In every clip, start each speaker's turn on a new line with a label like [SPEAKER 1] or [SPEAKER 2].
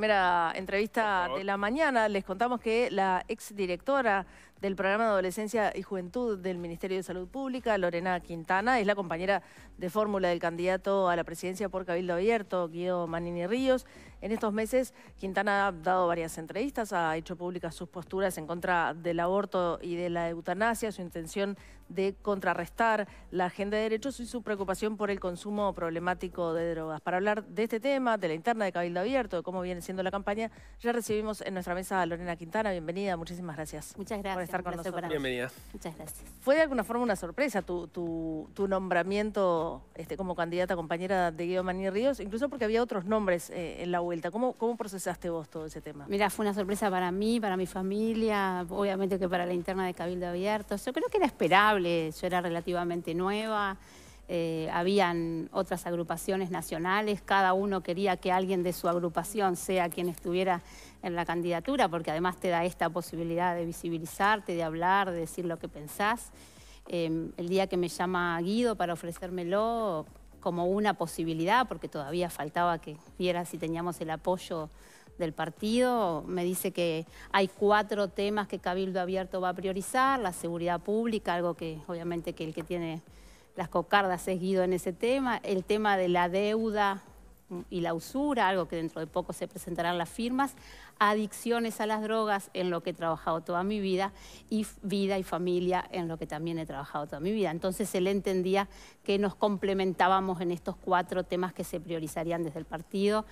[SPEAKER 1] primera entrevista de la mañana. Les contamos que la exdirectora del Programa de Adolescencia y Juventud del Ministerio de Salud Pública, Lorena Quintana, es la compañera de fórmula del candidato a la presidencia por Cabildo Abierto, Guido Manini Ríos. En estos meses, Quintana ha dado varias entrevistas, ha hecho públicas sus posturas en contra del aborto y de la eutanasia, su intención de contrarrestar la agenda de derechos y su preocupación por el consumo problemático de drogas. Para hablar de este tema, de la interna de Cabildo Abierto, de cómo viene siendo la campaña, ya recibimos en nuestra mesa a Lorena Quintana. Bienvenida, muchísimas gracias. Muchas gracias. Bienvenida. Muchas gracias. ¿Fue de alguna forma una sorpresa tu, nombramiento este, como candidata compañera de Guido Maní Ríos? Incluso porque había otros nombres eh, en la vuelta. ¿Cómo, ¿Cómo procesaste vos todo ese tema?
[SPEAKER 2] Mirá, fue una sorpresa para mí, para mi familia, obviamente que para la interna de Cabildo Abierto. Yo creo que era esperable, yo era relativamente nueva. Eh, habían otras agrupaciones nacionales, cada uno quería que alguien de su agrupación sea quien estuviera en la candidatura, porque además te da esta posibilidad de visibilizarte, de hablar, de decir lo que pensás. Em, el día que me llama Guido para ofrecérmelo como una posibilidad, porque todavía faltaba que viera si teníamos el apoyo del partido, me dice que hay cuatro temas que Cabildo Abierto va a priorizar, la seguridad pública, algo que obviamente que el que tiene las cocardas es Guido en ese tema, el tema de la deuda y la usura, algo que dentro de poco se presentarán las firmas, adicciones a las drogas, en lo que he trabajado toda mi vida, y vida y familia, en lo que también he trabajado toda mi vida. Entonces él entendía que nos complementábamos en estos cuatro temas que se priorizarían desde el partido.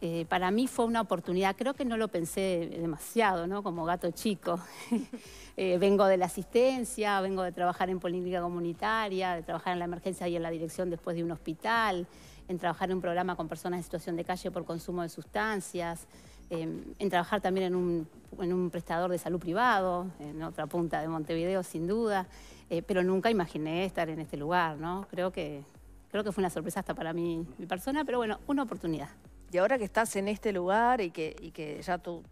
[SPEAKER 2] Eh, para mí fue una oportunidad, creo que no lo pensé demasiado, Como gato chico. Eh, vengo de la asistencia, vengo de trabajar en política comunitaria, de trabajar en la emergencia y en la dirección después de un hospital en trabajar en un programa con personas en situación de calle por consumo de sustancias, em, en trabajar también en un, en un, prestador de salud privado, en otra punta de Montevideo, sin duda, eh, pero nunca imaginé estar en este lugar, ¿no? Creo que, creo que fue una sorpresa hasta para mí, mi persona, pero bueno, una oportunidad. Y ahora que estás en este lugar
[SPEAKER 1] y que, que ya tu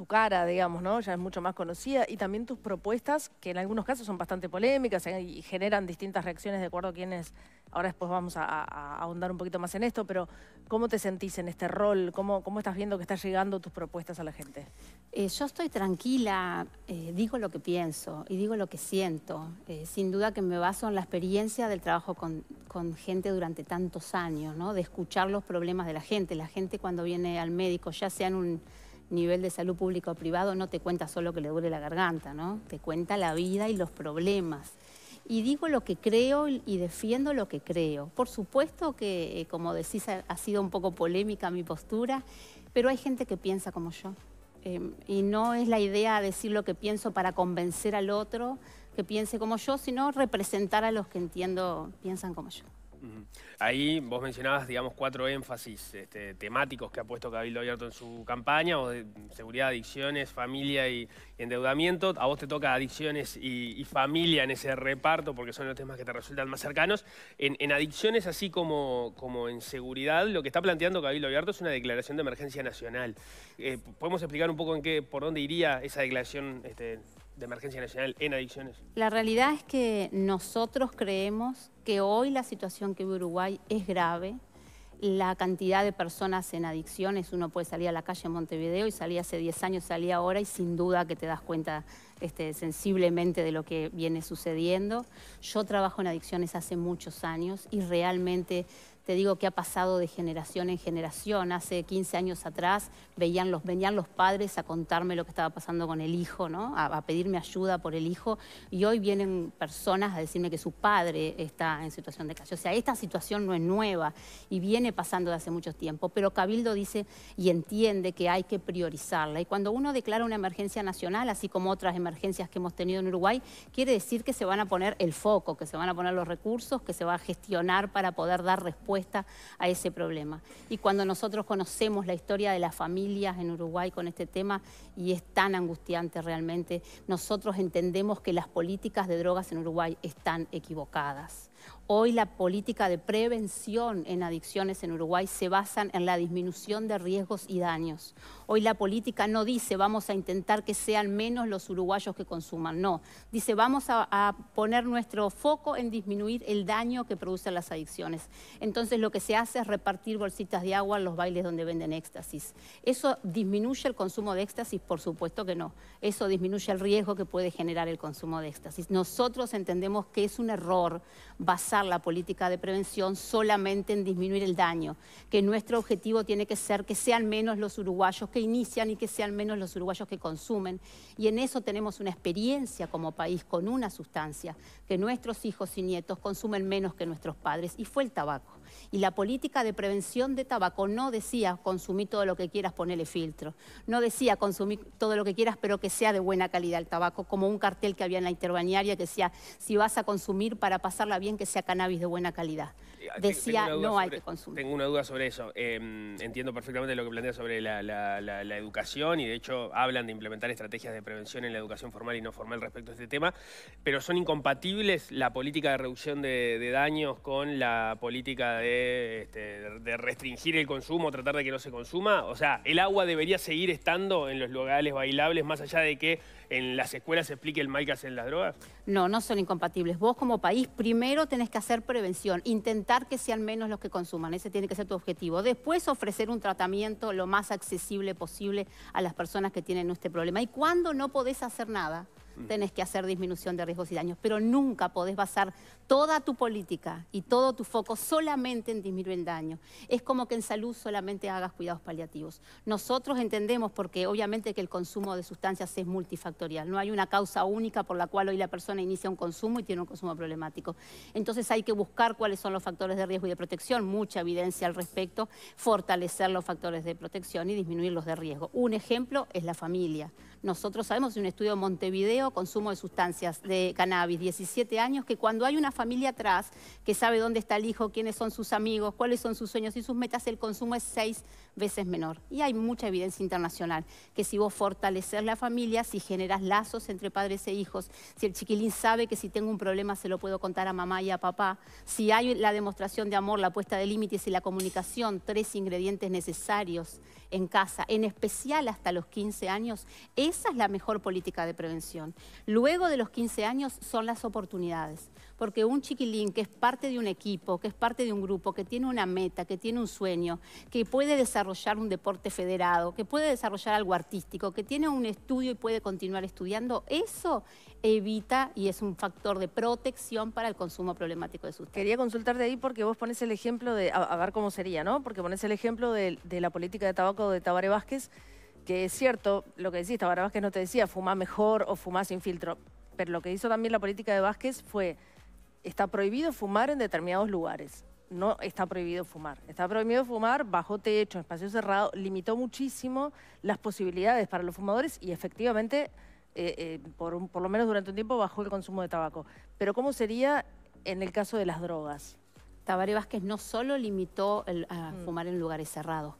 [SPEAKER 1] ...su cara, digamos, ¿no? Ya es mucho más conocida. Y también tus propuestas, que en algunos casos son bastante polémicas eh, y generan distintas reacciones de acuerdo a quienes. Ahora después vamos a, ahondar un poquito más en esto, pero ¿cómo te sentís en este rol? ¿Cómo, cómo
[SPEAKER 2] estás viendo que estás llegando tus propuestas a la gente? Eh, yo estoy tranquila, eh, digo lo que pienso y digo lo que siento. sin duda que me baso en la experiencia del trabajo con, gente durante tantos años, ¿no? De escuchar los problemas de la gente. La gente cuando viene al médico, ya sean un nivel de salud público o privado no te cuenta solo que le duele la garganta, ¿no? Te cuenta la vida y los problemas. Y digo lo que creo y defiendo lo que creo. Por supuesto que, eh, como decís, ha sido un poco polémica mi postura, pero hay gente que piensa como yo. Em, y no es la idea decir lo que pienso para convencer al otro que piense como yo, sino representar a los que entiendo piensan como
[SPEAKER 3] yo. Ahí vos mencionabas, digamos, cuatro énfasis este, temáticos que ha puesto Cabildo Abierto en su campaña, eh, seguridad, adicciones, familia y, endeudamiento. A vos te toca adicciones y, familia en ese reparto, porque son los temas que te resultan más cercanos. En, adicciones, así como, como en seguridad, lo que está planteando Cabildo Abierto es una declaración de emergencia nacional. Eh, ¿Podemos explicar un poco en qué, por dónde iría esa declaración este, de Emergencia Nacional en adicciones?
[SPEAKER 2] La realidad es que nosotros creemos que hoy la situación que vive Uruguay es grave. La cantidad de personas en adicciones, uno puede salir a la calle en Montevideo y salía hace 10 años, salía ahora y sin duda que te das cuenta este, sensiblemente de lo que viene sucediendo. Yo trabajo en adicciones hace muchos años y realmente te digo que ha pasado de generación en generación. Hace 15 años atrás veían los, venían los padres a contarme lo que estaba pasando con el hijo, ¿no? a, pedirme ayuda por el hijo. Y hoy vienen personas a decirme que su padre está en situación de calle. O sea, esta situación no es nueva y viene pasando de hace mucho tiempo. Pero Cabildo dice y entiende que hay que priorizarla. Y cuando uno declara una emergencia nacional, así como otras emergencias que hemos tenido en Uruguay, quiere decir que se van a poner el foco, que se van a poner los recursos, que se va a gestionar para poder dar respuesta a ese problema. Y cuando nosotros conocemos la historia de las familias en Uruguay con este tema, y es tan angustiante realmente, nosotros entendemos que las políticas de drogas en Uruguay están equivocadas. Hoy la política de prevención en adicciones en Uruguay se basa en la disminución de riesgos y daños. Hoy la política no dice vamos a intentar que sean menos los uruguayos que consuman, no. Dice vamos a, poner nuestro foco en disminuir el daño que producen las adicciones. Entonces lo que se hace es repartir bolsitas de agua en los bailes donde venden éxtasis. ¿Eso disminuye el consumo de éxtasis? Por supuesto que no. Eso disminuye el riesgo que puede generar el consumo de éxtasis. Nosotros entendemos que es un error basado la política de prevención solamente en disminuir el daño, que nuestro objetivo tiene que ser que sean menos los uruguayos que inician y que sean menos los uruguayos que consumen. Y en eso tenemos una experiencia como país con una sustancia, que nuestros hijos y nietos consumen menos que nuestros padres, y fue el tabaco. Y la política de prevención de tabaco no decía consumir todo lo que quieras, ponerle filtro. No decía consumir todo lo que quieras, pero que sea de buena calidad el tabaco, como un cartel que había en la interbanearia que decía, si vas a consumir para pasarla bien, que sea cannabis de buena calidad decía no hay
[SPEAKER 3] que consumir. Tengo una duda sobre eso. Em, entiendo perfectamente lo que plantea sobre la, educación y de hecho hablan de implementar estrategias de prevención en la educación formal y no formal respecto a este tema, pero ¿son incompatibles la política de reducción de, daños con la política de, este, de restringir el consumo, tratar de que no se consuma? O sea, ¿el agua debería seguir estando en los lugares bailables más allá de que en las escuelas se explique el mal que hacen las drogas?
[SPEAKER 2] No, no son incompatibles. Vos como país primero tenés que hacer prevención, intentar que sean menos los que consuman, ese tiene que ser tu objetivo. Después ofrecer un tratamiento lo más accesible posible a las personas que tienen este problema. Y cuando no podés hacer nada, tenés que hacer disminución de riesgos y daños, pero nunca podés basar toda tu política y todo tu foco solamente en disminuir el daño. Es como que en salud solamente hagas cuidados paliativos. Nosotros entendemos, porque obviamente que el consumo de sustancias es multifactorial, no hay una causa única por la cual hoy la persona inicia un consumo y tiene un consumo problemático. Entonces hay que buscar cuáles son los factores de riesgo y de protección, mucha evidencia al respecto, fortalecer los factores de protección y disminuir los de riesgo. Un ejemplo es la familia. Nosotros sabemos de un estudio de Montevideo, consumo de sustancias de cannabis, 17 años, que cuando hay una familia atrás que sabe dónde está el hijo, quiénes son sus amigos, cuáles son sus sueños y sus metas, el consumo es seis veces menor. Y hay mucha evidencia internacional que si vos fortaleces la familia, si generas lazos entre padres e hijos, si el chiquilín sabe que si tengo un problema se lo puedo contar a mamá y a papá, si hay la demostración de amor, la puesta de límites y la comunicación, tres ingredientes necesarios en casa, en especial hasta los 15 años, esa es la mejor política de prevención. Luego de los 15 años son las oportunidades, porque un chiquilín que es parte de un equipo, que es parte de un grupo, que tiene una meta, que tiene un sueño, que puede desarrollar un deporte federado, que puede desarrollar algo artístico, que tiene un estudio y puede continuar estudiando, eso evita y es un factor de protección para el consumo problemático de sustancias. Quería consultarte
[SPEAKER 1] ahí porque vos pones el ejemplo de, a, ver cómo sería, ¿no? Porque pones el ejemplo de, la política de tabaco de Tabaré Vázquez, que es cierto, lo que decís, Tabara Vázquez no te decía, fumar mejor o fumar sin filtro, pero lo que hizo también la política de Vázquez fue, está prohibido fumar en determinados lugares, no está prohibido fumar. Está prohibido fumar bajo techo, en espacio cerrado, limitó muchísimo las posibilidades para los fumadores y efectivamente... Eh, eh, por lo
[SPEAKER 2] menos durante un tiempo bajó el consumo de tabaco. Pero ¿cómo sería en el caso de las drogas? Tabaré Vázquez no solo limitó a mm. fumar en lugares cerrados,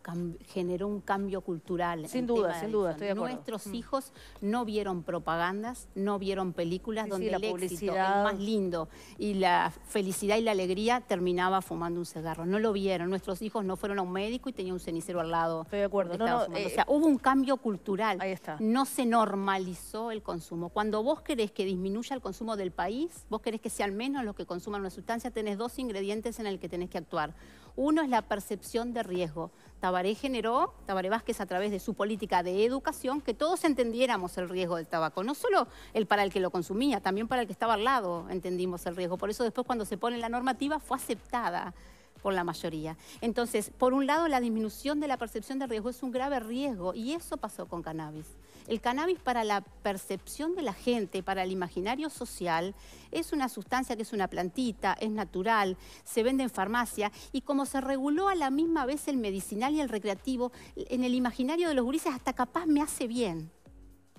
[SPEAKER 2] generó un cambio cultural. Sin duda, sin duda, estoy de acuerdo. Nuestros mm. hijos no vieron propagandas, no vieron películas donde la el éxito, el más lindo y la felicidad y la alegría terminaba fumando un cigarro. No lo vieron. Nuestros hijos no fueron a un médico y tenía un cenicero al lado. Estoy de acuerdo. Eh, o sea, hubo un cambio cultural. Ahí está. No se normalizó el consumo. Cuando vos querés que disminuya el consumo del país, vos querés que al menos los que consuman una sustancia, tenés dos ingredientes en el que tenés que actuar. Uno es la percepción de riesgo. Tabaré generó, Tabaré Vázquez, a través de su política de educación, que todos entendiéramos el riesgo del tabaco. No solo el para el que lo consumía, también para el que estaba al lado entendimos el riesgo. Por eso después cuando se pone la normativa fue aceptada por la mayoría. Entonces, por un lado, la disminución de la percepción de riesgo es un grave riesgo y eso pasó con cannabis. El cannabis para la percepción de la gente, para el imaginario social, es una sustancia que es una plantita, es natural, se vende en farmacia y como se reguló a la misma vez el medicinal y el recreativo, en el imaginario de los gurises hasta capaz me hace bien.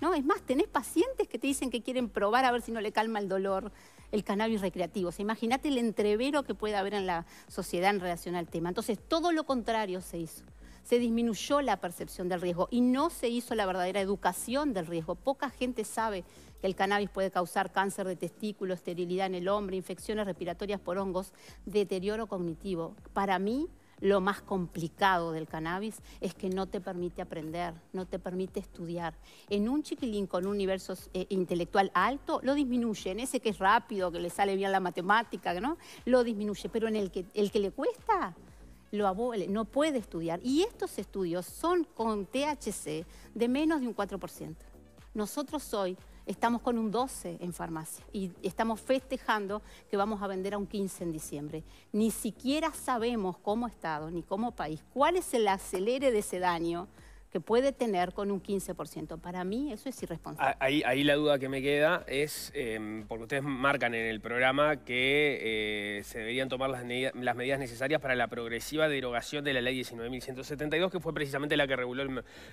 [SPEAKER 2] ¿No? Es más, tenés pacientes que te dicen que quieren probar a ver si no le calma el dolor el cannabis recreativo. imagínate el entrevero que puede haber en la sociedad en relación al tema. Entonces, todo lo contrario se hizo se disminuyó la percepción del riesgo y no se hizo la verdadera educación del riesgo. Poca gente sabe que el cannabis puede causar cáncer de testículo, esterilidad en el hombre, infecciones respiratorias por hongos, deterioro cognitivo. Para mí, lo más complicado del cannabis es que no te permite aprender, no te permite estudiar. En un chiquilín con un universo eh, intelectual alto, lo disminuye. En ese que es rápido, que le sale bien la matemática, ¿no? Lo disminuye. Pero en el que, el que le cuesta, lo abole, no puede estudiar. Y estos estudios son con THC de menos de un 4%. Nosotros hoy Estamos con un 12 en farmacia y estamos festejando que vamos a vender a un 15 en diciembre. Ni siquiera sabemos como Estado ni como país cuál es el acelere de ese daño que puede tener con un 15%. Para mí eso es irresponsable.
[SPEAKER 3] Ah, ahí, la duda que me queda es, em, porque ustedes marcan en el programa que eh, se deberían tomar las, medidas necesarias para la progresiva derogación de la ley 19.172, que fue precisamente la que reguló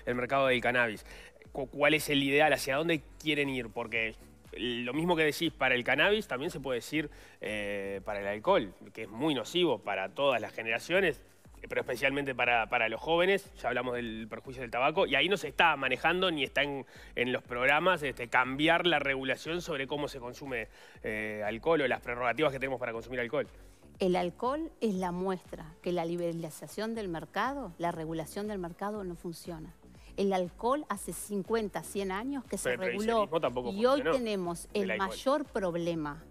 [SPEAKER 3] el mercado del cannabis cuál es el ideal, hacia dónde quieren ir, porque lo mismo que decís para el cannabis, también se puede decir eh, para el alcohol, que es muy nocivo para todas las generaciones, pero especialmente para, los jóvenes, ya hablamos del perjuicio del tabaco, y ahí no se está manejando ni está en, en los programas este, cambiar la regulación sobre cómo se consume eh, alcohol o las prerrogativas que tenemos para consumir alcohol. El alcohol
[SPEAKER 2] es la muestra que la liberalización del mercado, la regulación del mercado no funciona el alcohol hace 50, 100 años que se reguló y hoy tenemos el mayor problema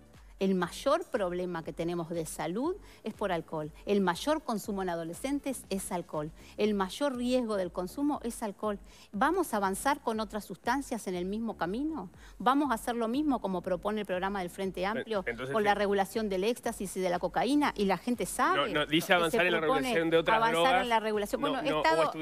[SPEAKER 2] el mayor problema que tenemos de salud es por alcohol. El mayor consumo en adolescentes es alcohol. El mayor riesgo del consumo es alcohol. ¿Vamos a avanzar con otras sustancias en el mismo camino? ¿Vamos a hacer lo mismo como propone el programa del Frente eh, Amplio con la regulación del éxtasis y de la cocaína? Y la gente sabe. No, dice avanzar en la regulación de otras Avanzar en la regulación. Bueno, he estado,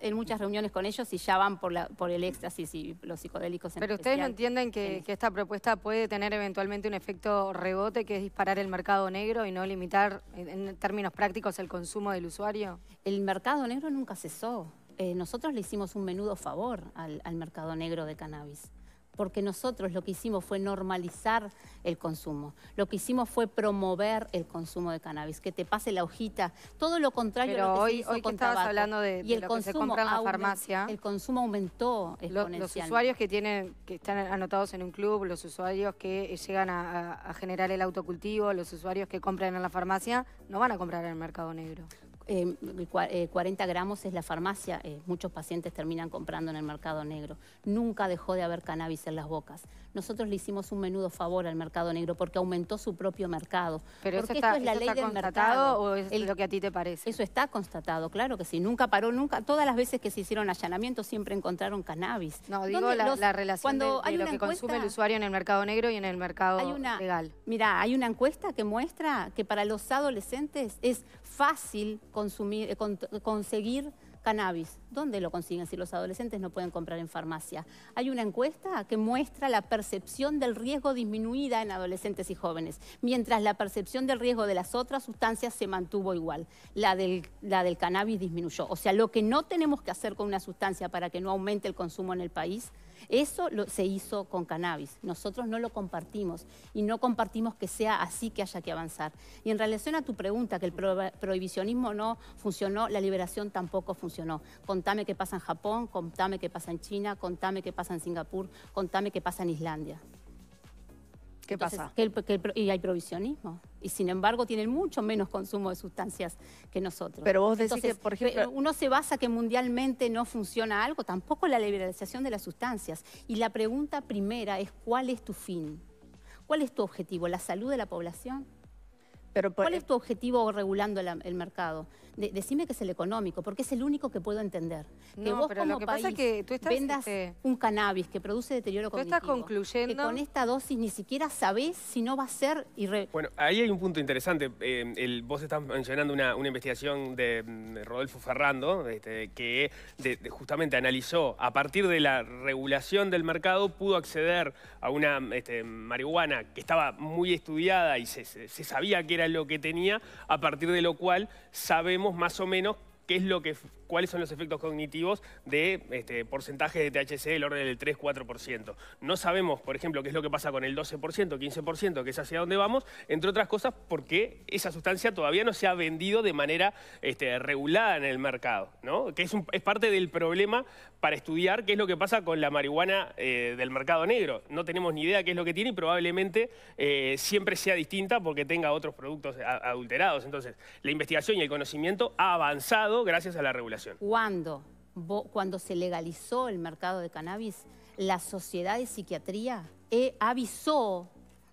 [SPEAKER 2] en, muchas, reuniones con ellos y ya van por, el éxtasis y los psicodélicos. En pero ustedes no entienden que esta propuesta puede tener eventualmente un efecto rebote que es disparar el mercado negro y no limitar en términos prácticos el consumo del usuario? El mercado negro nunca cesó. Eh, nosotros le hicimos un menudo favor al mercado negro de cannabis porque nosotros lo que hicimos fue normalizar el consumo, lo que hicimos fue promover el consumo de cannabis, que te pase la hojita, todo lo contrario a lo que hoy, se hizo hoy que estabas hablando de, lo que se compra en la farmacia, el consumo aumentó exponencialmente. Los, usuarios que tienen, que están anotados en un club, los usuarios que eh, llegan a generar el autocultivo, los usuarios que compran en la farmacia, no van a comprar en el mercado negro. 40 eh, eh, gramos es la farmacia, eh, muchos pacientes terminan comprando en el mercado negro. Nunca dejó de haber cannabis en las bocas. Nosotros le hicimos un menudo favor al mercado negro porque aumentó su propio mercado. Pero eso está, constatado o es lo que a ti te parece? Eso está constatado, claro que sí. Nunca paró, nunca. Todas las veces que se hicieron allanamientos siempre encontraron cannabis. No, digo la, relación cuando de, lo que consume el usuario en el mercado negro y en el mercado legal. Mira, hay una encuesta que muestra que para los adolescentes es fácil consumir, eh, conseguir cannabis. ¿Dónde lo consiguen si los adolescentes no pueden comprar en farmacia? Hay una encuesta que muestra la percepción del riesgo disminuida en adolescentes y jóvenes, mientras la percepción del riesgo de las otras sustancias se mantuvo igual. La la del cannabis disminuyó. O sea, lo que no tenemos que hacer con una sustancia para que no aumente el consumo en el país eso se hizo con cannabis. Nosotros no lo compartimos y no compartimos que sea así que haya que avanzar. Y en relación a tu pregunta, que el prohibicionismo no funcionó, la liberación tampoco funcionó. Contame qué pasa en Japón, contame qué pasa en China, contame qué pasa en Singapur, contame qué pasa en Islandia. ¿Qué pasa? y hay provisionismo. Y sin embargo tienen mucho menos consumo de sustancias que nosotros. Pero vos decís que, por ejemplo... Eh, uno se basa que mundialmente no funciona algo, tampoco la liberalización de las sustancias. Y la pregunta primera es, ¿cuál es tu fin? ¿Cuál es tu objetivo? ¿La salud de la población? ¿Cuál es tu objetivo regulando el mercado? decime que es el económico, porque es el único que puedo entender. que vos como país pasa vendas este, un cannabis que produce deterioro cognitivo. Tú estás concluyendo... Que con esta dosis ni siquiera sabés si no va a ser... Irre...
[SPEAKER 3] Bueno, ahí hay un punto interesante. Eh, vos estás mencionando una, investigación de, mm, Rodolfo Ferrando, este, que justamente analizó, a partir de la regulación del mercado, pudo acceder a una este, marihuana que estaba muy estudiada y se sabía que era lo que tenía, a partir de lo cual sabemos más o menos qué es lo que cuáles son los efectos cognitivos de este, porcentajes de THC del orden del 3-4%. No sabemos, por ejemplo, qué es lo que pasa con el 12%, 15%, que es hacia dónde vamos, entre otras cosas porque esa sustancia todavía no se ha vendido de manera este, regulada en el mercado, ¿no? que es, parte del problema para estudiar qué es lo que pasa con la marihuana eh, del mercado negro. No tenemos ni idea qué es lo que tiene y probablemente eh, siempre sea distinta porque tenga otros productos adulterados. Entonces, la investigación y el conocimiento ha avanzado gracias a la regulación.
[SPEAKER 2] Cuando, cuando se legalizó el mercado de cannabis, la Sociedad de Psiquiatría eh, avisó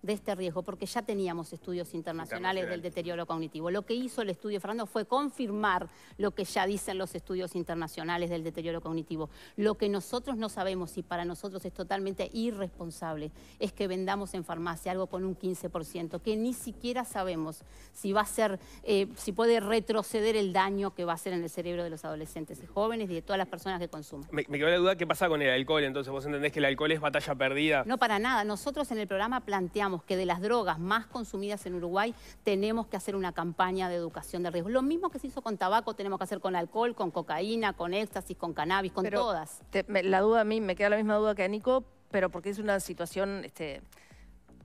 [SPEAKER 2] de este riesgo, porque ya teníamos estudios internacionales del deterioro cognitivo. Lo que hizo el estudio Fernando fue confirmar lo que ya dicen los estudios internacionales del deterioro cognitivo. Lo que nosotros no sabemos y para nosotros es totalmente irresponsable es que vendamos en farmacia algo con un 15%, que ni siquiera sabemos si va a ser, eh, si puede retroceder el daño que va a hacer en el cerebro de los adolescentes y jóvenes y de todas las personas que consumen.
[SPEAKER 3] Me, me quedó la duda, ¿qué pasa con el alcohol? Entonces, ¿vos entendés que el alcohol es batalla perdida? No,
[SPEAKER 2] para nada. Nosotros en el programa planteamos que de las drogas más consumidas en Uruguay tenemos que hacer una campaña de educación de riesgos Lo mismo que se hizo con tabaco tenemos que hacer con alcohol, con cocaína, con éxtasis, con cannabis, con todas. la duda a mí, me queda la misma duda que a Nico, pero porque es una situación...
[SPEAKER 1] Este,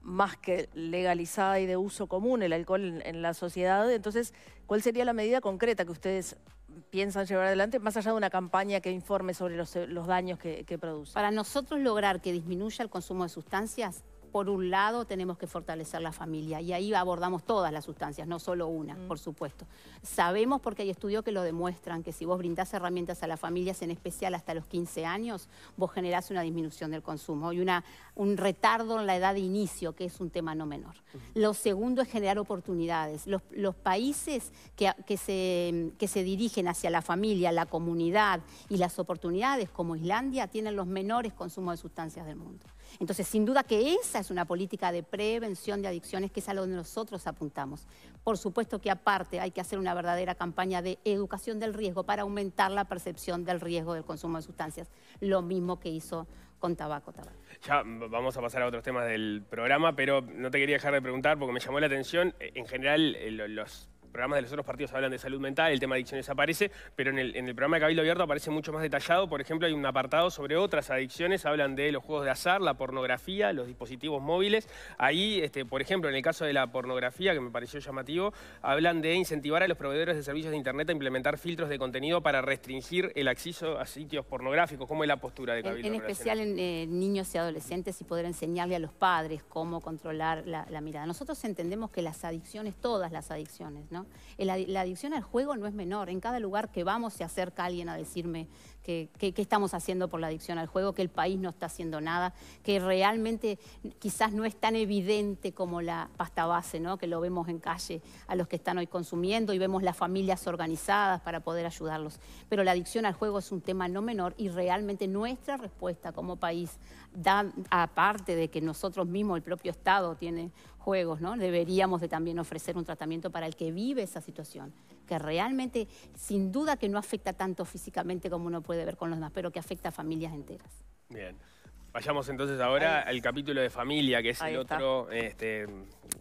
[SPEAKER 1] más que legalizada y de uso común el alcohol en, la sociedad. Entonces, ¿cuál sería la medida concreta que ustedes piensan llevar adelante, más allá de una campaña
[SPEAKER 2] que informe sobre los, daños que produce? Para nosotros lograr que disminuya el consumo de sustancias, por un lado, tenemos que fortalecer la familia y ahí abordamos todas las sustancias, no solo una, mm. por supuesto. Sabemos, porque hay estudios que lo demuestran, que si vos brindás herramientas a las familias, en especial hasta los 15 años, vos generás una disminución del consumo y una, un retardo en la edad de inicio, que es un tema no menor. Lo segundo es generar oportunidades. Los, países que, que se dirigen hacia la familia, la comunidad y las oportunidades, como Islandia, tienen los menores consumos de sustancias del mundo. Entonces, sin duda que esa es una política de prevención de adicciones, que es a lo que nosotros apuntamos. Por supuesto que aparte hay que hacer una verdadera campaña de educación del riesgo para aumentar la percepción del riesgo del consumo de sustancias, lo mismo que hizo con tabaco,
[SPEAKER 3] Ya vamos a pasar a otros temas del programa, pero no te quería dejar de preguntar porque me llamó la atención, eh, en general eh, los programas de los otros partidos hablan de salud mental, el tema de adicciones aparece, pero en el, programa de Cabildo Abierto aparece mucho más detallado. Por ejemplo, hay un apartado sobre otras adicciones, hablan de los juegos de azar, la pornografía, los dispositivos móviles. Ahí, este, por ejemplo, en el caso de la pornografía, que me pareció llamativo, hablan de incentivar a los proveedores de servicios de Internet a implementar filtros de contenido para restringir el acceso a sitios pornográficos. ¿Cómo es la postura de Cabildo? En, especial en
[SPEAKER 2] eh, niños y adolescentes y poder enseñarle a los padres cómo controlar la mirada. Nosotros entendemos que las adicciones, todas las adicciones, ¿no? la adicción al juego no es menor. En cada lugar que vamos se acerca alguien a decirme, ¿Qué estamos haciendo por la adicción al juego, que el país no está haciendo nada, que realmente quizás no es tan evidente como la pasta base, ¿no? que lo vemos en calle a los que están hoy consumiendo y vemos las familias organizadas para poder ayudarlos. Pero la adicción al juego es un tema no menor y realmente nuestra respuesta como país, da, aparte de que nosotros mismos, el propio Estado tiene juegos, ¿no? deberíamos de también ofrecer un tratamiento para el que vive esa situación, que realmente sin duda que no afecta tanto físicamente como uno puede puede ver con los demás, pero que afecta a familias enteras.
[SPEAKER 3] Bien. Vayamos entonces ahora al capítulo de familia, que es el otro este,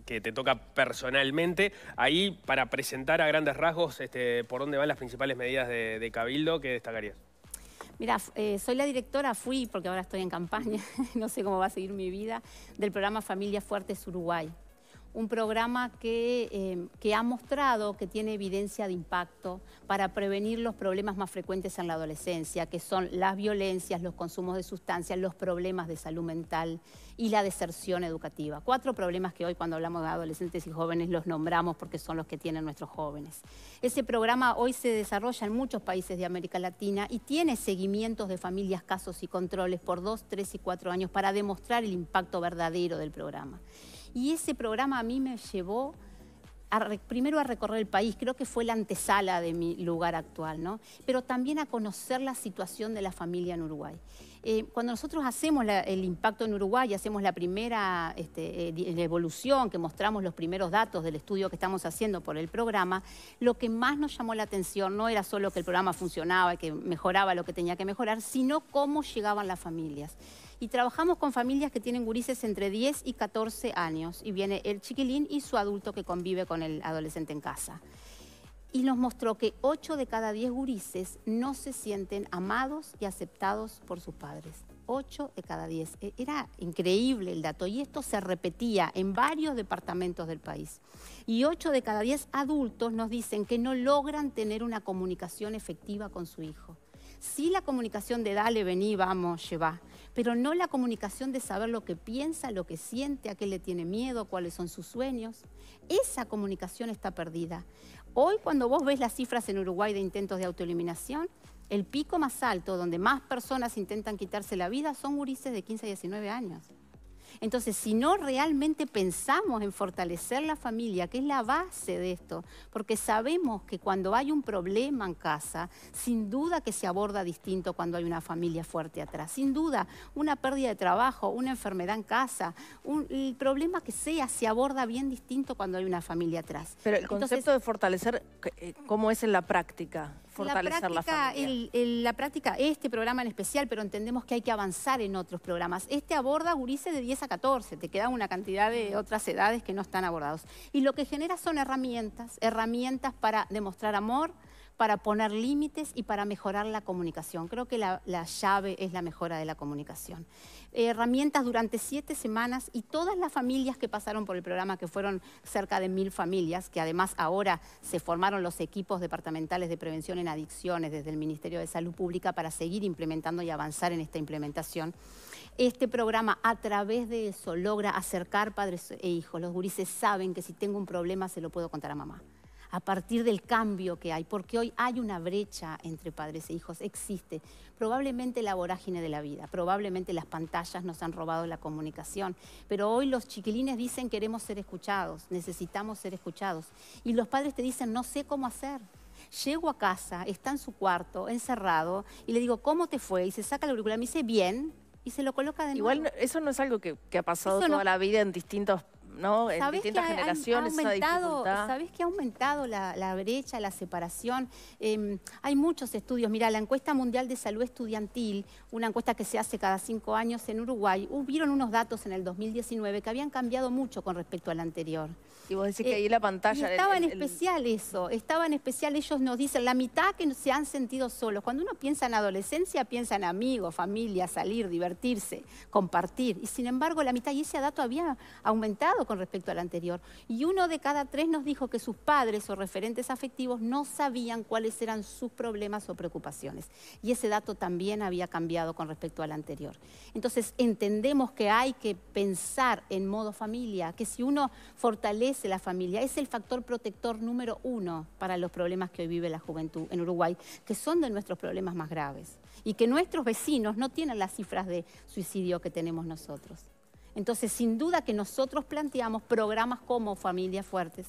[SPEAKER 3] que te toca personalmente. Ahí, para presentar a grandes rasgos, este, ¿por dónde van las principales medidas de, Cabildo ¿qué destacarías?
[SPEAKER 2] Mira, eh, soy la directora, fui, porque ahora estoy en campaña, no sé cómo va a seguir mi vida, del programa Familias Fuertes Uruguay, un programa em, que, ha mostrado que tiene evidencia de impacto para prevenir los problemas más frecuentes en la adolescencia, que son las violencias, los consumos de sustancias, los problemas de salud mental y la deserción educativa. Cuatro problemas que hoy cuando hablamos de adolescentes y jóvenes los nombramos porque son los que tienen nuestros jóvenes. Ese programa hoy se desarrolla en muchos países de América Latina y tiene seguimientos de familias, casos y controles por dos, tres y cuatro años para demostrar el impacto verdadero del programa. Y ese programa a mí me llevó primero a recorrer el país, creo que fue la antesala de mi lugar actual, ¿no? pero también a conocer la situación de la familia en Uruguay. Eh, cuando nosotros hacemos el impacto en Uruguay, hacemos la primera este, eh, evolución, que mostramos los primeros datos del estudio que estamos haciendo por el programa, lo que más nos llamó la atención no era solo que el programa funcionaba y que mejoraba lo que tenía que mejorar, sino cómo llegaban las familias y trabajamos con familias que tienen gurises entre 10 y 14 años y viene el chiquilín y su adulto que convive con el adolescente en casa y nos mostró que 8 de cada 10 gurises no se sienten amados y aceptados por sus padres. 8 de cada 10. E-, era increíble el dato y esto se repetía en varios departamentos del país. Y 8 de cada 10 adultos nos dicen que no logran tener una comunicación efectiva con su hijo. Sí la comunicación de dale, vení, vamos, lleva, pero no la comunicación de saber lo que piensa, lo que siente, a qué le tiene miedo, cuáles son sus sueños. Esa comunicación está perdida. Hoy cuando vos ves las cifras en Uruguay de intentos de autoeliminación, el pico más alto donde más personas intentan quitarse la vida son gurises de 15 a 19 años. Entonces, si no realmente pensamos en fortalecer la familia, que es la base de esto, porque sabemos que cuando hay un problema en casa, sin duda que se aborda distinto cuando hay una familia fuerte atrás, sin duda, una pérdida de trabajo, una enfermedad en casa, un, el problema que sea se aborda bien distinto cuando hay una familia atrás. Pero el concepto de
[SPEAKER 1] fortalecer,
[SPEAKER 2] eh, ¿cómo es en la práctica? fortalecer la, práctica, la práctica, este programa en especial, pero entendemos que hay que avanzar en otros programas. Este aborda gurises de 10 a 14, te queda una cantidad de otras edades que no están abordados. Y lo que genera son herramientas, herramientas para demostrar amor, para poner límites y para mejorar la comunicación. Creo que la, llave es la mejora de la comunicación. herramientas durante siete semanas y todas las familias que pasaron por el programa, que fueron cerca de mil familias, que además ahora se formaron los equipos departamentales de prevención en adicciones desde el Ministerio de Salud Pública para seguir implementando y avanzar en esta implementación. Este programa a través de eso logra acercar padres e hijos. Los gurises saben que si tengo un problema se lo puedo contar a mamá a partir del cambio que hay, porque hoy hay una brecha entre padres e hijos, existe. Probablemente la vorágine de la vida, probablemente las pantallas nos han robado la comunicación, pero hoy los chiquilines dicen queremos ser escuchados, necesitamos ser escuchados, y los padres te dicen no sé cómo hacer, Llego a casa, está en su cuarto, encerrado, y le digo, ¿cómo te fue? Y se saca el auricular, me dice, bien, y se lo coloca de nuevo. Igual eso no es algo que, ha
[SPEAKER 1] pasado toda la vida en distintos ¿no? En que Ha aumentado, ¿Sabés
[SPEAKER 2] que ha aumentado la, brecha, la separación? Em, hay muchos estudios. Mira, la encuesta mundial de salud estudiantil, una encuesta que se hace cada cinco años en Uruguay, hubieron unos datos en el 2019 que habían cambiado mucho con respecto al anterior. Y vos que eh, ahí la pantalla... estaba en especial eso, estaba en especial, ellos nos dicen, la mitad que se han sentido solos. Cuando uno piensa en adolescencia, piensa en amigos, familia, salir, divertirse, compartir. Y sin embargo, la mitad, y ese dato había aumentado con respecto al anterior. Y uno de cada tres nos dijo que sus padres o referentes afectivos no sabían cuáles eran sus problemas o preocupaciones. Y ese dato también había cambiado con respecto al anterior. Entonces, entendemos que hay que pensar en modo familia, que si uno fortalece la familia, es el factor protector número uno para los problemas que hoy vive la juventud en Uruguay, que son de nuestros problemas más graves y que nuestros vecinos no tienen las cifras de suicidio que tenemos nosotros. Entonces, sin duda que nosotros planteamos programas como Familias Fuertes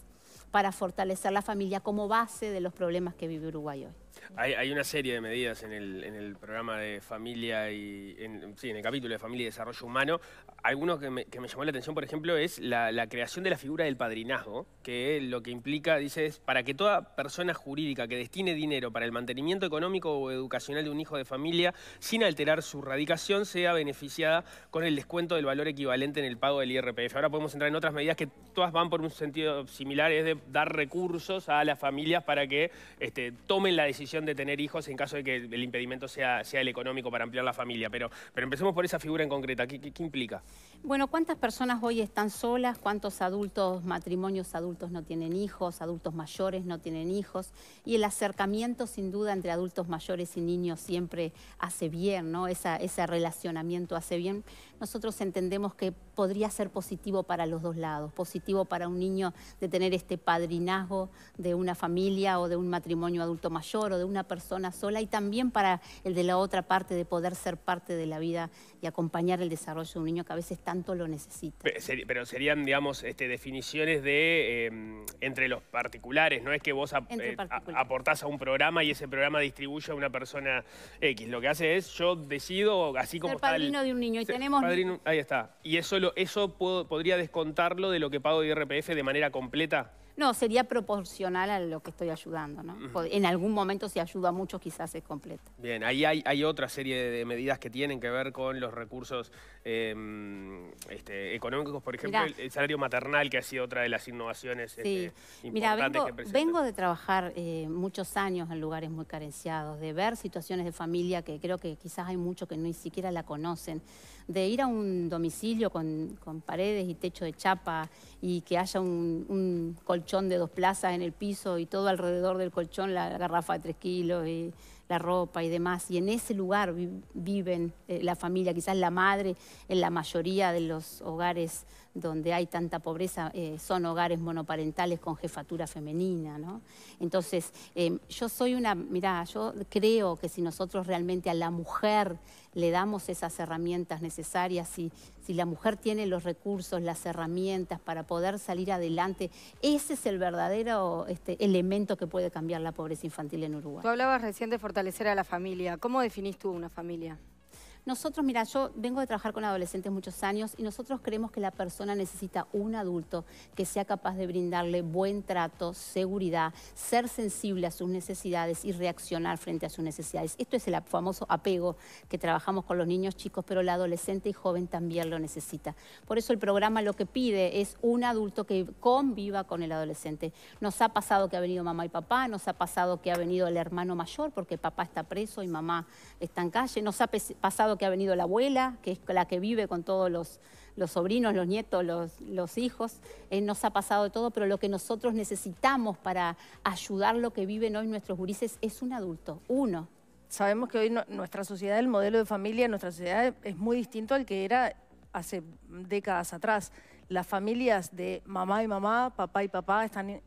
[SPEAKER 2] para fortalecer la familia como base de los problemas que vive Uruguay hoy.
[SPEAKER 3] Hay, una serie de medidas en el, programa de familia y. En, sí, en el capítulo de familia y desarrollo humano. Algunos que me, llamó la atención, por ejemplo, es la, creación de la figura del padrinazgo, que lo que implica, dice, es para que toda persona jurídica que destine dinero para el mantenimiento económico o educacional de un hijo de familia, sin alterar su radicación, sea beneficiada con el descuento del valor equivalente en el pago del IRPF. Ahora podemos entrar en otras medidas que todas van por un sentido similar, es de dar recursos a las familias para que este, tomen la decisión de tener hijos en caso de que el impedimento sea, sea el económico para ampliar la familia. Pero, pero empecemos por esa figura en concreta. ¿Qué, implica?
[SPEAKER 2] Bueno, ¿cuántas personas hoy están solas? ¿Cuántos adultos, matrimonios adultos no tienen hijos? ¿Adultos mayores no tienen hijos? Y el acercamiento, sin duda, entre adultos mayores y niños siempre hace bien, ¿no? ese relacionamiento hace bien. Nosotros entendemos que podría ser positivo para los dos lados. Positivo para un niño de tener este padrinazgo de una familia o de un matrimonio adulto mayor de una persona sola y también para el de la otra parte de poder ser parte de la vida y acompañar el desarrollo de un niño que a veces tanto lo necesita.
[SPEAKER 3] Pero serían, digamos, este, definiciones de em, entre los particulares, no es que vos eh, aportás a un programa y ese programa distribuye a una persona X. Lo que hace es, yo decido, así como... Ser padrino
[SPEAKER 2] de un niño y tenemos...
[SPEAKER 3] ahí está. Y eso, eso podría descontarlo de lo que pago de IRPF de manera completa.
[SPEAKER 2] No, sería proporcional a lo que estoy ayudando, ¿no? En algún momento si ayuda mucho quizás es completo.
[SPEAKER 3] Bien, ahí hay, otra serie de medidas que tienen que ver con los recursos em, este, económicos, por ejemplo, el, salario maternal que ha sido otra de las innovaciones este,
[SPEAKER 2] importantes vengo, vengo de trabajar eh, muchos años en lugares muy carenciados, de ver situaciones de familia que creo que quizás hay muchos que ni siquiera la conocen, de ir a un domicilio con, paredes y techo de chapa y que haya un, un, colchón de dos plazas en el piso y todo alrededor del colchón la garrafa de tres kilos y la ropa y demás, y en ese lugar viven eh, la familia, quizás la madre, en la mayoría de los hogares donde hay tanta pobreza, eh, son hogares monoparentales con jefatura femenina, Entonces, eh, yo soy una, mirá, yo creo que si nosotros realmente a la mujer le damos esas herramientas necesarias y si la mujer tiene los recursos, las herramientas para poder salir adelante, ese es el verdadero este, elemento que puede cambiar la pobreza infantil en Uruguay. Tú hablabas recién de fortalecer a la familia. ¿Cómo definís tú una familia? Nosotros, mira, yo vengo de trabajar con adolescentes muchos años y nosotros creemos que la persona necesita un adulto que sea capaz de brindarle buen trato, seguridad, ser sensible a sus necesidades y reaccionar frente a sus necesidades. Esto es el famoso apego que trabajamos con los niños chicos, pero la adolescente y joven también lo necesita. Por eso el programa lo que pide es un adulto que conviva con el adolescente. Nos ha pasado que ha venido mamá y papá, nos ha pasado que ha venido el hermano mayor porque papá está preso y mamá está en calle, nos ha pasado que ha venido la abuela, que es la que vive con todos los, sobrinos, los nietos, los, hijos, eh, nos ha pasado de todo, pero lo que nosotros necesitamos para ayudar lo que viven hoy nuestros gurises es un adulto, uno. Sabemos que hoy nuestra
[SPEAKER 1] sociedad, el modelo de familia, nuestra sociedad es muy distinto al que era hace décadas atrás. Las familias de mamá y mamá, papá y papá están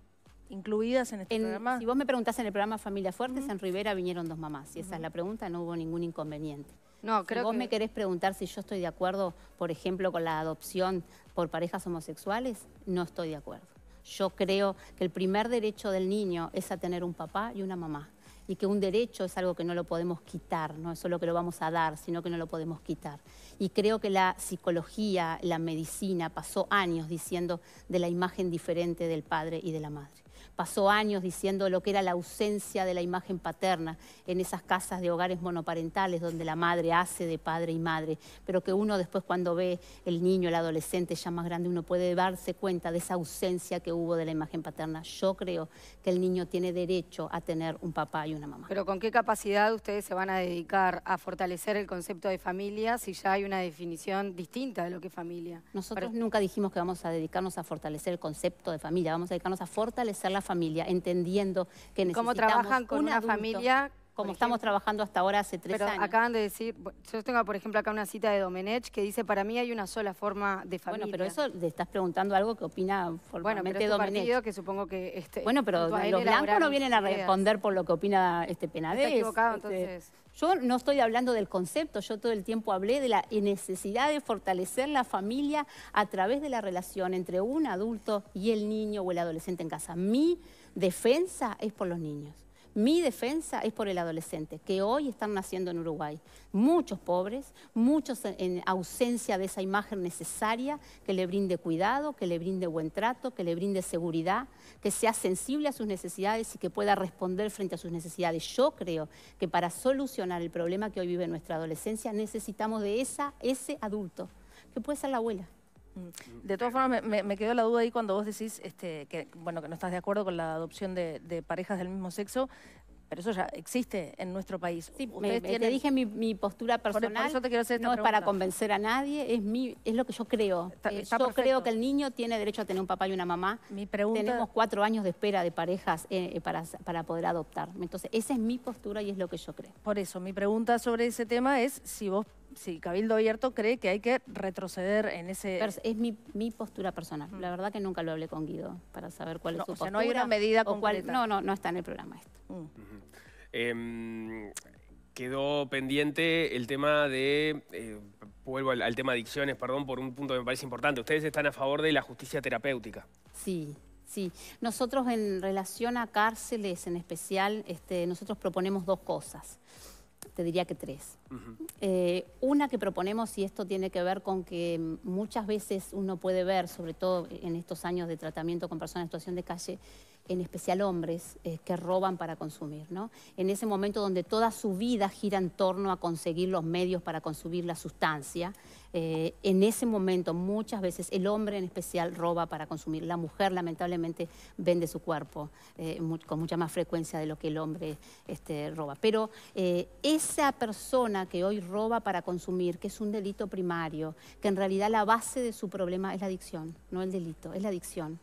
[SPEAKER 1] incluidas
[SPEAKER 2] en este programa? Si vos me preguntás en el programa Familia Fuertes, en Rivera vinieron dos mamás, y esa es la pregunta, no hubo ningún inconveniente. No, creo si vos me querés preguntar si yo estoy de acuerdo, por ejemplo, con la adopción por parejas homosexuales, no estoy de acuerdo. Yo creo que el primer derecho del niño es a tener un papá y una mamá y que un derecho es algo que no lo podemos quitar, no es solo que lo vamos a dar, sino que no lo podemos quitar. Y creo que la psicología, la medicina pasó años diciendo de la imagen diferente del padre y de la madre pasó años diciendo lo que era la ausencia de la imagen paterna en esas casas de hogares monoparentales donde la madre hace de padre y madre, pero que uno después cuando ve el niño, el adolescente ya más grande, uno puede darse cuenta de esa ausencia que hubo de la imagen paterna. Yo creo que el niño tiene derecho a tener un papá y una mamá. Pero ¿con qué capacidad ustedes se van a dedicar a fortalecer el concepto de familia si ya hay una definición distinta de lo que es familia? Nosotros nunca dijimos que vamos a dedicarnos a fortalecer el concepto de familia, vamos a dedicarnos a fortalecer la familia, entendiendo que necesitamos ¿Cómo trabajan con una familia? Como estamos trabajando hasta ahora hace tres pero años. acaban de decir, yo tengo por ejemplo acá una cita de Domenech que dice, para mí hay una sola forma de familia. Bueno, pero eso le estás preguntando algo que opina formalmente bueno, que supongo que... Este, bueno, pero los blancos no vienen a responder por lo que opina este Penadez. equivocado, este, entonces... Yo no estoy hablando del concepto, yo todo el tiempo hablé de la necesidad de fortalecer la familia a través de la relación entre un adulto y el niño o el adolescente en casa. Mi defensa es por los niños. Mi defensa es por el adolescente, que hoy están naciendo en Uruguay. Muchos pobres, muchos en ausencia de esa imagen necesaria que le brinde cuidado, que le brinde buen trato, que le brinde seguridad, que sea sensible a sus necesidades y que pueda responder frente a sus necesidades. Yo creo que para solucionar el problema que hoy vive nuestra adolescencia necesitamos de esa, ese adulto, que puede ser la abuela,
[SPEAKER 1] Mm. De todas formas, me, quedó la duda ahí cuando vos decís este, que, bueno, que no estás de acuerdo con la adopción de, parejas del mismo sexo. Pero eso ya existe en nuestro país. te dije
[SPEAKER 2] mi, postura personal. no es para convencer a nadie, es mi, es lo que yo creo. Eh, yo creo que el niño tiene derecho a tener un papá y una mamá. Tenemos cuatro años de espera de parejas eh, eh, para, para poder adoptar. Entonces, esa es mi postura y es lo que yo creo. Por eso, mi pregunta sobre
[SPEAKER 1] ese tema es si vos sí, Cabildo Abierto cree que hay que retroceder en ese... es mi,
[SPEAKER 2] postura personal. La verdad que nunca lo hablé con Guido para saber cuál es su o postura. Sea, no hay una medida con Cuál, no, no, no está en el programa esto. Mm.
[SPEAKER 3] Em, quedó pendiente el tema de... Eh, vuelvo al, tema tema adicciones, perdón, por un punto que me parece importante. Ustedes están a favor de la justicia terapéutica.
[SPEAKER 2] Sí, Sí, nosotros en relación a cárceles en especial, este, nosotros proponemos dos cosas te diría que tres. Eh, una que proponemos, y esto tiene que ver con que muchas veces uno puede ver, sobre todo en estos años de tratamiento con personas en situación de calle, en especial hombres, eh, que roban para consumir. ¿no? En ese momento donde toda su vida gira en torno a conseguir los medios para consumir la sustancia, eh, en ese momento muchas veces el hombre en especial roba para consumir. La mujer lamentablemente vende su cuerpo eh, con mucha más frecuencia de lo que el hombre este, roba. Pero esa persona que hoy roba para consumir, que es un delito primario, que en realidad la base de su problema es la adicción, no el delito, es la adicción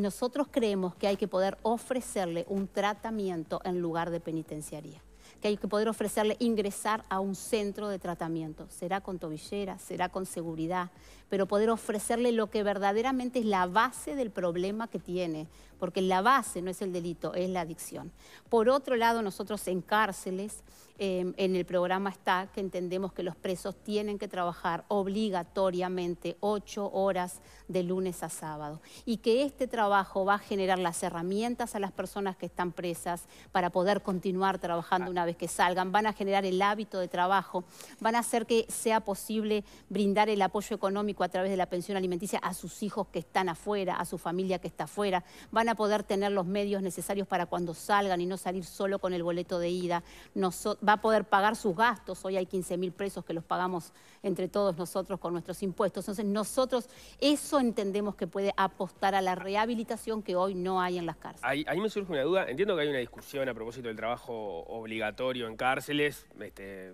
[SPEAKER 2] nosotros creemos que hay que poder ofrecerle un tratamiento en lugar de penitenciaría que hay que poder ofrecerle ingresar a un centro de tratamiento. Será con tobillera, será con seguridad, pero poder ofrecerle lo que verdaderamente es la base del problema que tiene, porque la base no es el delito, es la adicción. Por otro lado, nosotros en cárceles, em, en el programa está que entendemos que los presos tienen que trabajar obligatoriamente ocho horas de lunes a sábado y que este trabajo va a generar las herramientas a las personas que están presas para poder continuar trabajando una vez que salgan, van a generar el hábito de trabajo, van a hacer que sea posible brindar el apoyo económico a través de la pensión alimenticia a sus hijos que están afuera, a su familia que está afuera, van a poder tener los medios necesarios para cuando salgan y no salir solo con el boleto de ida, va a poder pagar sus gastos, hoy hay 15 mil presos que los pagamos entre todos nosotros con nuestros impuestos, entonces nosotros eso entendemos que puede apostar a la rehabilitación que hoy no hay en las cárceles.
[SPEAKER 3] Ahí, mí me surge una duda, entiendo que hay una discusión a propósito del trabajo obligatorio en cárceles, este,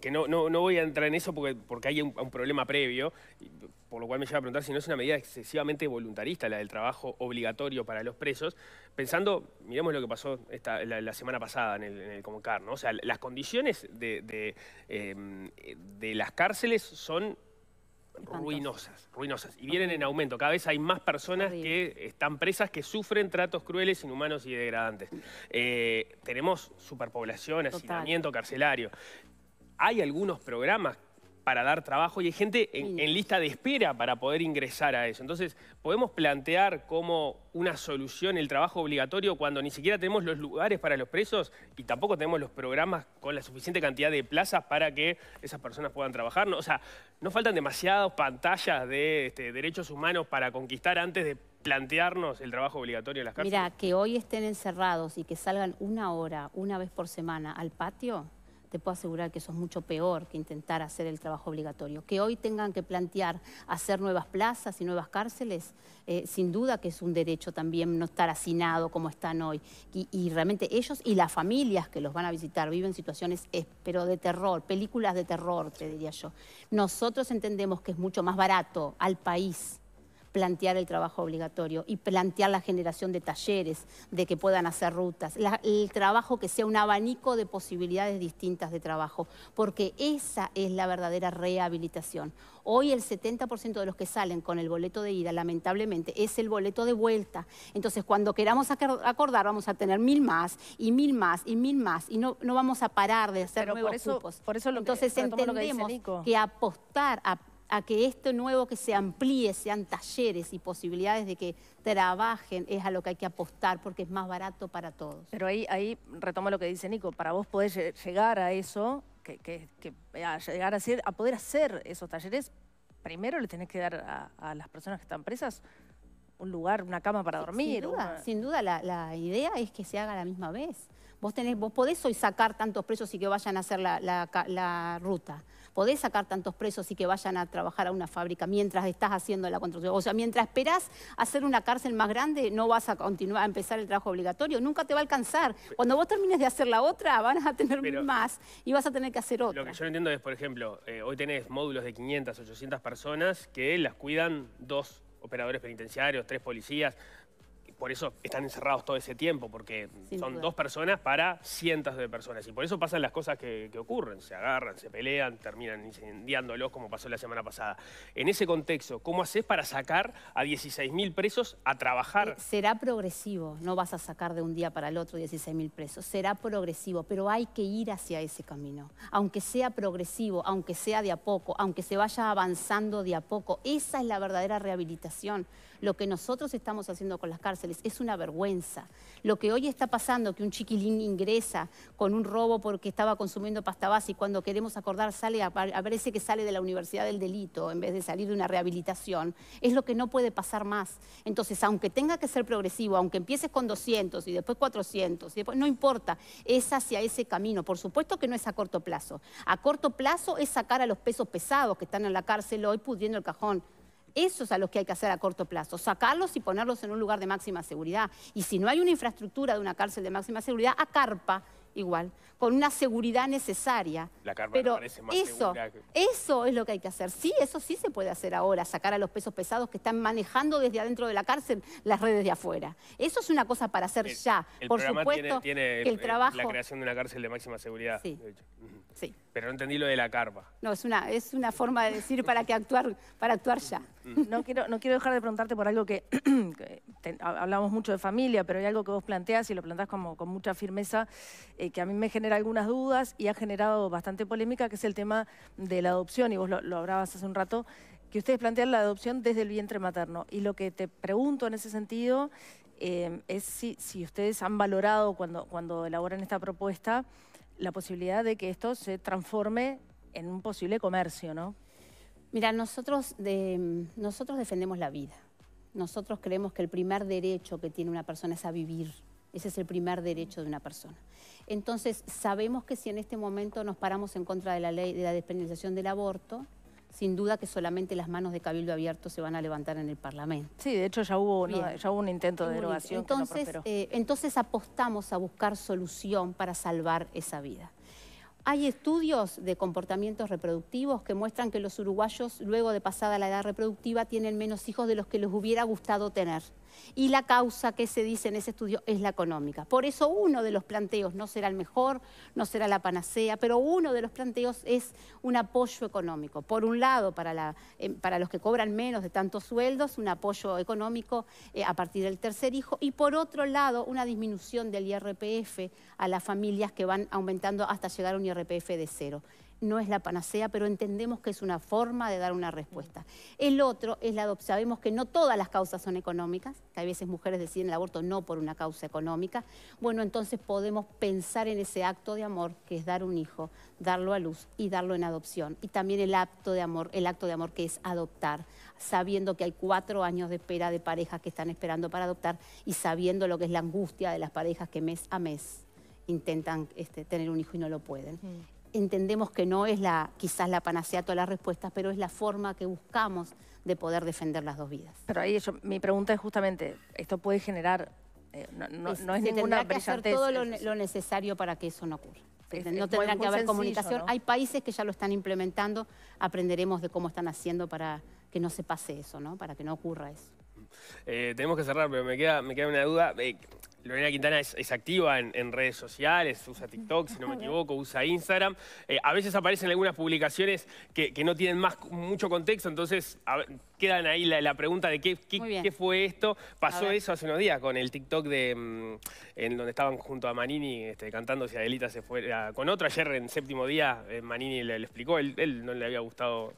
[SPEAKER 3] que, no, no, voy a entrar en eso porque, porque hay un, problema previo, por lo cual me lleva a preguntar si no es una medida excesivamente voluntarista la del trabajo obligatorio para los presos, pensando, miremos lo que pasó la, semana pasada en el, en ¿no? o sea, las condiciones de, de, em, las cárceles son ruinosas, ruinosas. Y vienen en aumento. Cada vez hay más personas que están presas, que sufren tratos crueles, inhumanos y degradantes. Eh, tenemos superpoblación, hacinamiento carcelario hay algunos programas para dar trabajo y hay gente en, lista de espera para poder ingresar a eso. Entonces, ¿podemos plantear como una solución el trabajo obligatorio cuando ni siquiera tenemos los lugares para los presos y tampoco tenemos los programas con la suficiente cantidad de plazas para que esas personas puedan trabajar? O sea, no faltan demasiadas pantallas de este, derechos humanos para conquistar antes de plantearnos el trabajo obligatorio en las cárceles. Mira, que
[SPEAKER 2] hoy estén encerrados y que salgan una hora, una vez por semana al patio, te puedo asegurar que eso es mucho peor que intentar hacer el trabajo obligatorio. Que hoy tengan que plantear hacer nuevas plazas y nuevas cárceles, eh, sin duda que es un derecho también no estar hacinado como están hoy. Y, y, realmente ellos y las familias que los van a visitar viven situaciones, pero de terror, películas de terror, te diría yo. Nosotros entendemos que es mucho más barato al país plantear el trabajo obligatorio y plantear la generación de talleres, de que puedan hacer rutas, el trabajo que sea un abanico de posibilidades distintas de trabajo, porque esa es la verdadera rehabilitación. Hoy el 70% de los que salen con el boleto de ida, lamentablemente, es el boleto de vuelta. Entonces, cuando queramos acordar, vamos a tener mil más y mil más y mil más y no, no vamos a parar de hacer nuevos por eso, Entonces, entendemos que apostar a a que esto nuevo que se amplíe, sean talleres y posibilidades de que trabajen, es a lo que hay que apostar porque es más barato para todos. Pero ahí, ahí retomo lo que dice Nico, para vos poder llegar a eso,
[SPEAKER 1] que, a llegar a, poder hacer esos talleres, primero le tenés que dar a, las personas que están presas un lugar, una cama para dormir. Sin
[SPEAKER 2] duda, la, la idea es que se haga a la misma vez. Vos, tenés, podés hoy sacar tantos presos y que vayan a hacer la, ruta. Podés sacar tantos presos y que vayan a trabajar a una fábrica mientras estás haciendo la construcción. O sea, mientras esperás hacer una cárcel más grande, no vas a continuar a empezar el trabajo obligatorio. Nunca te va a alcanzar. Cuando vos termines de hacer la otra, van a tener más y vas a tener
[SPEAKER 3] que hacer otra. Lo que yo no entiendo es, por ejemplo, eh, hoy tenés módulos de 500, 800 personas que las cuidan dos operadores penitenciarios, tres policías por eso están encerrados todo ese tiempo, porque son dos personas para cientos de personas. Y por eso pasan las cosas que, ocurren, se agarran, se pelean, terminan incendiándolos como pasó la semana pasada. En ese contexto, ¿cómo haces para sacar a 16.000 presos a trabajar? Eh,
[SPEAKER 2] será progresivo, no vas a sacar de un día para el otro 16.000 presos, será progresivo, pero hay que ir hacia ese camino. Aunque sea progresivo, aunque sea de a poco, aunque se vaya avanzando de a poco, esa es la verdadera rehabilitación. Lo que nosotros estamos haciendo con las cárceles es una vergüenza. Lo que hoy está pasando, que un chiquilín ingresa con un robo porque estaba consumiendo pasta base y cuando queremos acordar sale, aparece que sale de la universidad del delito en vez de salir de una rehabilitación, es lo que no puede pasar más. Entonces, aunque tenga que ser progresivo, aunque empieces con 200 y después 400, y después, no importa, es hacia ese camino. Por supuesto que no es a corto plazo. A corto plazo es sacar a los pesos pesados que están en la cárcel hoy pudiendo el cajón esos a los que hay que hacer a corto plazo, sacarlos y ponerlos en un lugar de máxima seguridad. Y si no hay una infraestructura de una cárcel de máxima seguridad, a carpa igual, con una seguridad necesaria. La carpa Pero parece más eso, eso es lo que hay que hacer. Sí, eso sí se puede hacer ahora, sacar a los pesos pesados que están manejando desde adentro de la cárcel las redes de afuera. Eso es una cosa para hacer ya. El Por supuesto, tiene, el, trabajo... la
[SPEAKER 3] creación de una cárcel de máxima seguridad. sí. Pero no entendí lo de la carpa.
[SPEAKER 2] No, es una, es una forma de decir para que actuar, para actuar ya.
[SPEAKER 1] No quiero, no quiero dejar de preguntarte por algo que, hablamos mucho de familia, pero hay algo que vos planteas y lo planteas como, con mucha firmeza, eh, que a mí me genera algunas dudas y ha generado bastante polémica, que es el tema de la adopción, y vos lo, hablabas hace un rato, que ustedes plantean la adopción desde el vientre materno. Y lo que te pregunto en ese sentido eh, es si, ustedes han valorado cuando, cuando elaboran esta propuesta la posibilidad de que esto se
[SPEAKER 2] transforme en un posible comercio, ¿no? Mira, nosotros, nosotros defendemos la vida. Nosotros creemos que el primer derecho que tiene una persona es a vivir. Ese es el primer derecho de una persona. Entonces, sabemos que si en este momento nos paramos en contra de la ley de la despenalización del aborto, sin duda que solamente las manos de Cabildo Abierto se van a levantar en el Parlamento. Sí, de hecho ya hubo, ya un intento de derogación. Entonces, eh, entonces apostamos a buscar solución para salvar esa vida. Hay estudios de comportamientos reproductivos que muestran que los uruguayos, luego de pasada la edad reproductiva, tienen menos hijos de los que les hubiera gustado tener y la causa que se dice en ese estudio es la económica. Por eso uno de los planteos no será el mejor, no será la panacea, pero uno de los planteos es un apoyo económico. Por un lado, para, eh, los que cobran menos de tantos sueldos, un apoyo económico eh, a partir del tercer hijo y por otro lado, una disminución del IRPF a las familias que van aumentando hasta llegar a un IRPF de cero no es la panacea, pero entendemos que es una forma de dar una respuesta. El otro es la adopción. Sabemos que no todas las causas son económicas, que a veces mujeres deciden el aborto no por una causa económica. Bueno, entonces podemos pensar en ese acto de amor que es dar un hijo, darlo a luz y darlo en adopción. Y también el acto de amor, el acto de amor que es adoptar, sabiendo que hay cuatro años de espera de parejas que están esperando para adoptar y sabiendo lo que es la angustia de las parejas que mes a mes intentan este, tener un hijo y no lo pueden. Mm entendemos que no es la, quizás la panacea a todas las respuestas, pero es la forma que buscamos de poder defender las dos vidas. Pero ahí mi pregunta es justamente, ¿esto puede generar... Eh, no, es, tendrá que hacer todo lo, necesario para que eso no ocurra. no tendrán que haber comunicación. Hay países que ya lo están implementando, aprenderemos de cómo están haciendo para que no se pase eso, ¿no? para que no ocurra eso.
[SPEAKER 3] Eh, tenemos que cerrar, pero me queda, me queda una duda. Eh, Lorena Quintana es, activa en, redes sociales, usa TikTok, si no me equivoco, usa Instagram. Eh, a veces aparecen algunas publicaciones que, no tienen mucho contexto, entonces quedan ahí la, pregunta de qué, fue esto. Pasó eso hace unos días con el TikTok de mm, en donde estaban junto a Manini este, cantando si Adelita se fuera con otro. Ayer en séptimo día eh, Manini le, explicó, él, él, no le había gustado,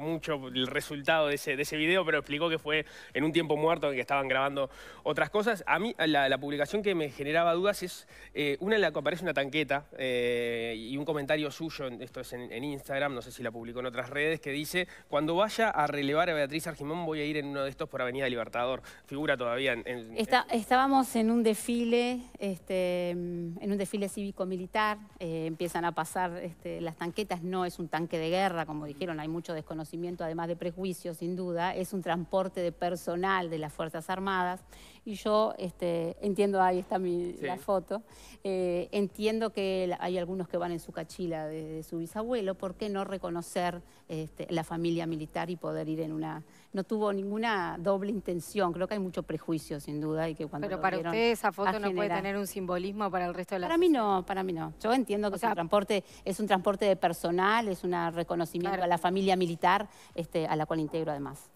[SPEAKER 3] mucho el resultado de ese, video, pero explicó que fue en un tiempo muerto que estaban grabando otras cosas. A mí la publicación que me generaba dudas es eh, una en la que aparece una tanqueta eh, y un comentario suyo, esto es en, Instagram, no sé si la publicó en otras redes, que dice, cuando vaya a relevar a Beatriz Argimón voy a ir en uno de estos por Avenida Libertador. Figura todavía en...
[SPEAKER 2] estábamos en un desfile, este, mm, en un desfile cívico-militar, eh, empiezan a pasar este, las tanquetas, no es un tanque de guerra, como dijeron, hay mucho desconocimiento, además de prejuicios, sin duda, es un transporte de personal de las Fuerzas Armadas, y yo este, en entiendo, ahí está mi, la foto, eh, entiendo que hay algunos que van en su cachila de, su bisabuelo, ¿por qué no reconocer este, la familia militar y poder ir en una... No tuvo ninguna doble intención, creo que hay mucho prejuicio sin duda. Y que Pero para usted esa foto no puede tener un simbolismo para el resto de la Para mí no, para mí no. Yo entiendo que es, un transporte, es un transporte de personal, es un reconocimiento a la familia militar este, a la cual integro además.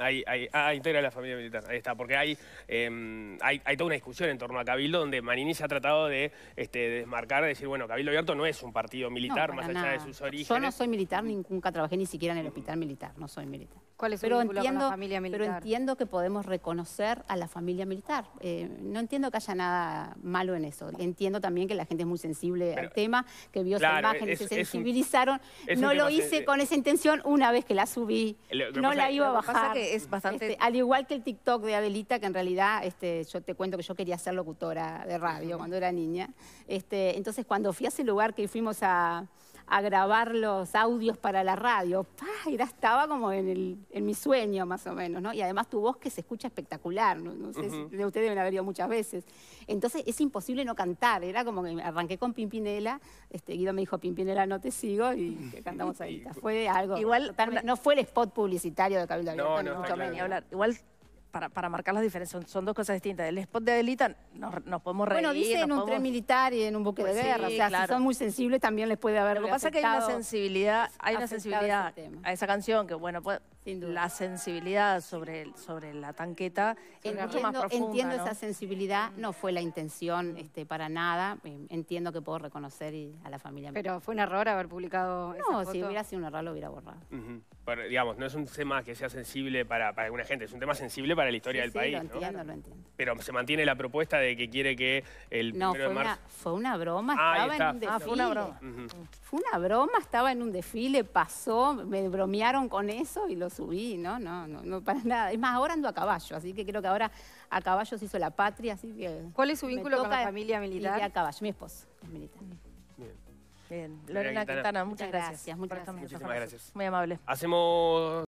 [SPEAKER 3] Ahí, ah, integra la familia militar, ahí está, porque em, hay, hay, toda una discusión en torno a Cabildo donde Manini se ha tratado de, este, desmarcar, de decir, bueno, Cabildo Abierto no es un partido militar, más allá de sus orígenes. Yo no
[SPEAKER 2] soy militar, nunca trabajé ni siquiera en el hospital militar, no soy militar pero entiendo, familia entiendo que podemos reconocer a la familia militar. Eh, no entiendo que haya nada malo en eso. Entiendo también que la gente es muy sensible al tema, que vio esas esa se sensibilizaron. no lo hice con esa intención una vez que la subí. no la iba a bajar. es bastante... Este, al igual que el TikTok de Abelita, que en realidad este, yo te cuento que yo quería ser locutora de radio cuando era niña. Este, entonces, cuando fui a ese lugar que fuimos a a grabar los audios para la radio. ¡Pah! estaba como en, el, en, mi sueño, más o menos, ¿no? Y además tu voz que se escucha espectacular, no, sé, ustedes deben haber ido muchas veces. Entonces es imposible no cantar, era como que arranqué con Pimpinela, este, Guido me dijo, Pimpinela no te sigo, y cantamos ahí. Fue algo, Igual, no fue el spot publicitario de Cabildo no, no, no,
[SPEAKER 1] Igual para, marcar las diferencias. Son, dos cosas distintas. El spot de Adelita nos, podemos reír. Bueno, dice en un tren
[SPEAKER 2] militar y en un buque de pues guerra. o sea, si son muy sensibles también les puede haber Lo que pasa es que hay una
[SPEAKER 1] sensibilidad, hay una sensibilidad a esa canción que, bueno, puede, la sensibilidad
[SPEAKER 2] sobre, sobre la tanqueta Entiendo esa sensibilidad, mm. no fue la intención este, para nada, eh, entiendo que puedo reconocer a la familia. Pero fue un error haber publicado No, si hubiera sido un error lo hubiera borrado.
[SPEAKER 3] digamos, no es un tema que sea sensible para, para, alguna gente, es un tema sensible para la historia del país. Lo entiendo, lo entiendo. Pero se mantiene la propuesta de que quiere que el no, fue de marzo... Una,
[SPEAKER 2] fue una broma, estaba en un desfile. Ah, fue una broma. Fue una broma, estaba en un desfile, pasó, me bromearon con eso y los subí, ¿no? No, no, no para nada. Es más, ahora ando a caballo, así que creo que ahora a caballo se hizo la patria, así que... ¿Cuál es su vínculo con la familia militar? a caballo, mi esposo es
[SPEAKER 3] militar. Bien. Bien. Lorena Quintana, muchas gracias.
[SPEAKER 2] muchas gracias. Muchas gracias. Muchísimas gracias. Muy amable.
[SPEAKER 3] Hacemos...